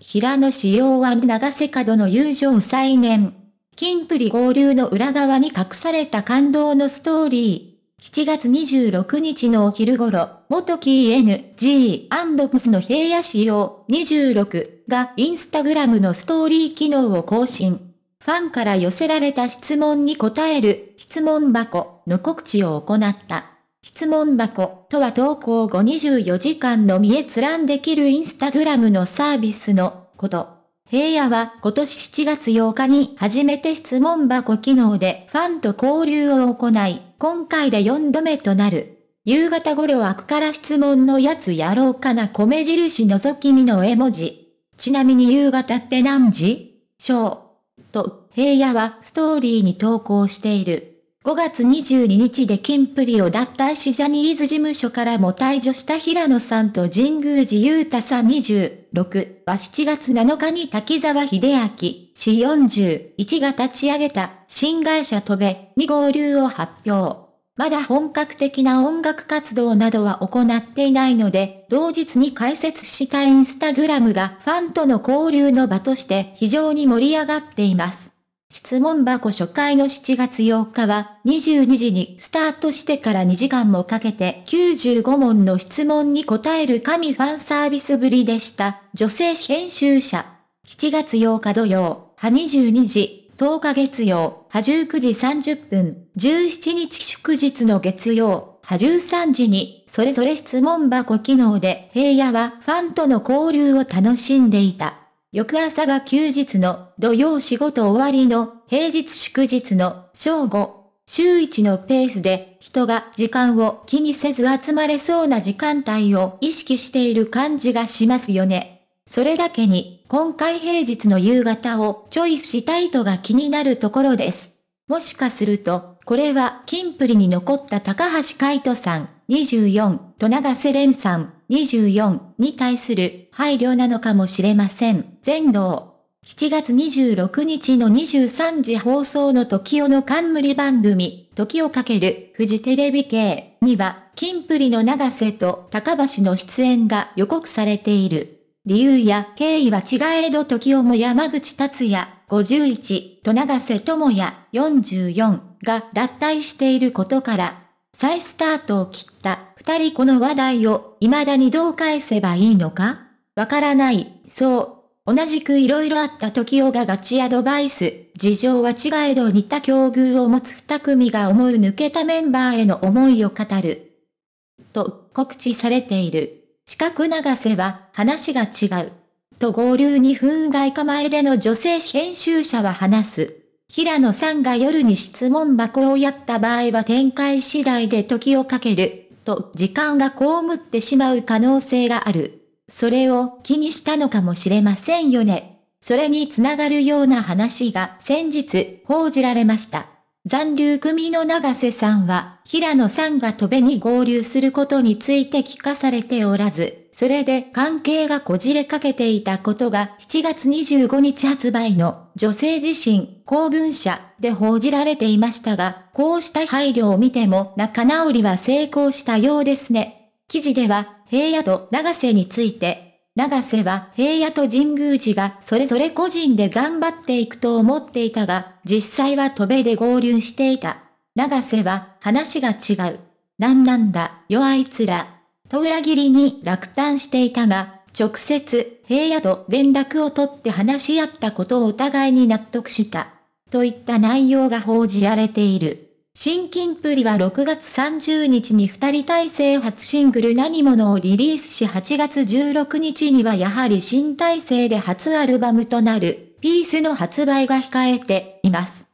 平野紫耀は長瀬角の友情再燃。金プリ合流の裏側に隠された感動のストーリー。7月26日のお昼頃、元 KNG&PS の平野仕様26がインスタグラムのストーリー機能を更新。ファンから寄せられた質問に答える質問箱の告知を行った。質問箱とは投稿後24時間のみ閲覧できるインスタグラムのサービスのこと。平野は今年7月8日に初めて質問箱機能でファンと交流を行い、今回で4度目となる。夕方頃枠から質問のやつやろうかな米印覗き見の絵文字。ちなみに夕方って何時ショーと、平野はストーリーに投稿している。5月22日でキンプリを脱退しジャニーズ事務所からも退場した平野さんと神宮寺勇太さん26は7月7日に滝沢秀明氏41が立ち上げた新会社飛べに合流を発表。まだ本格的な音楽活動などは行っていないので、同日に開設したインスタグラムがファンとの交流の場として非常に盛り上がっています。質問箱初回の7月8日は22時にスタートしてから2時間もかけて95問の質問に答える神ファンサービスぶりでした。女性編集者。7月8日土曜、は22時、10日月曜、は19時30分、17日祝日の月曜、は13時に、それぞれ質問箱機能で平野はファンとの交流を楽しんでいた。翌朝が休日の土曜仕事終わりの平日祝日の正午。週一のペースで人が時間を気にせず集まれそうな時間帯を意識している感じがしますよね。それだけに今回平日の夕方をチョイスしたいとが気になるところです。もしかすると、これはキンプリに残った高橋海人さん、24と長瀬廉さん、24に対する配慮なのかもしれません。全能。7月26日の23時放送の時をの冠番組、時をかけるフジテレビ系には、金プリの長瀬と高橋の出演が予告されている。理由や経緯は違えど時をも山口達也51と長瀬智也44が脱退していることから、再スタートを切った二人この話題を未だにどう返せばいいのかわからない、そう。同じく色々あった時をがガチアドバイス、事情は違えど似た境遇を持つ二組が思う抜けたメンバーへの思いを語る。と告知されている。四角流せは話が違う。と合流に分外構えでの女性編集者は話す。平野さんが夜に質問箱をやった場合は展開次第で時をかける、と時間がこむってしまう可能性がある。それを気にしたのかもしれませんよね。それにつながるような話が先日報じられました。残留組の長瀬さんは、平野さんが戸べに合流することについて聞かされておらず、それで関係がこじれかけていたことが7月25日発売の女性自身公文社で報じられていましたが、こうした配慮を見ても仲直りは成功したようですね。記事では、平野と長瀬について長瀬は平野と神宮寺がそれぞれ個人で頑張っていくと思っていたが、実際は戸辺で合流していた。長瀬は話が違う。なんなんだ、よあいつら。と裏切りに落胆していたが、直接平野と連絡を取って話し合ったことをお互いに納得した。といった内容が報じられている。新ンプリは6月30日に二人体制初シングル何者をリリースし8月16日にはやはり新体制で初アルバムとなるピースの発売が控えています。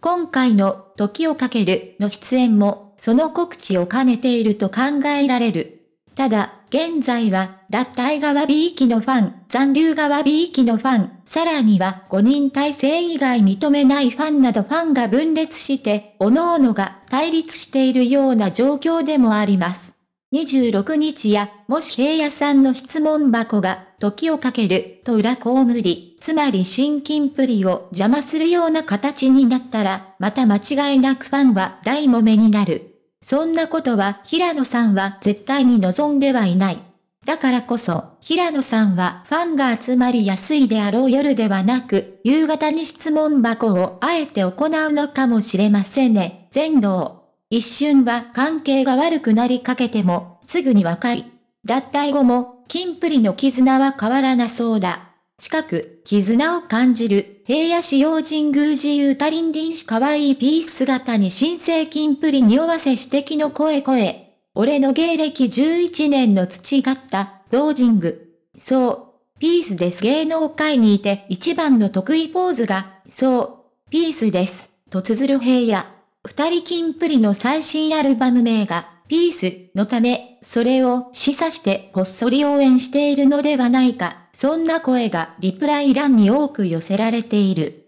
今回の時をかけるの出演もその告知を兼ねていると考えられる。ただ、現在は、脱退側 B 期のファン、残留側 B 期のファン、さらには5人体制以外認めないファンなどファンが分裂して、各々が対立しているような状況でもあります。26日や、もし平野さんの質問箱が、時をかける、と裏こうむり、つまり新金プリを邪魔するような形になったら、また間違いなくファンは大もめになる。そんなことは平野さんは絶対に望んではいない。だからこそ、平野さんはファンが集まりやすいであろう夜ではなく、夕方に質問箱をあえて行うのかもしれませんね。全道。一瞬は関係が悪くなりかけても、すぐに若い。脱退後も、金プリの絆は変わらなそうだ。近く、絆を感じる、平野市陽神宮自由んりんし可愛いピース姿に新生金プリ匂わせ指摘の声声。俺の芸歴11年の土がった、同ージング。そう。ピースです芸能界にいて一番の得意ポーズが、そう。ピースです。と綴る平野。二人金プリの最新アルバム名が、ピースのため、それを示唆してこっそり応援しているのではないか。そんな声がリプライ欄に多く寄せられている。